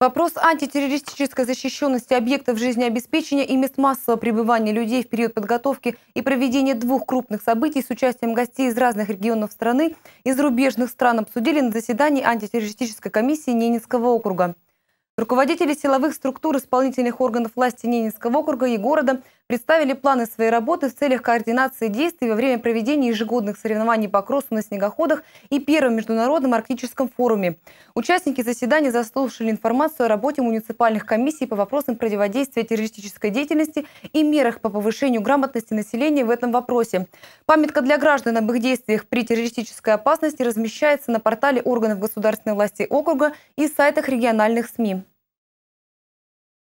Вопрос антитеррористической защищенности объектов жизнеобеспечения и мест массового пребывания людей в период подготовки и проведения двух крупных событий с участием гостей из разных регионов страны и зарубежных стран обсудили на заседании антитеррористической комиссии Ненецкого округа. Руководители силовых структур исполнительных органов власти Ненецкого округа и города представили планы своей работы в целях координации действий во время проведения ежегодных соревнований по кроссу на снегоходах и Первом международном арктическом форуме. Участники заседания заслушали информацию о работе муниципальных комиссий по вопросам противодействия террористической деятельности и мерах по повышению грамотности населения в этом вопросе. Памятка для граждан об их действиях при террористической опасности размещается на портале органов государственной власти округа и сайтах региональных СМИ.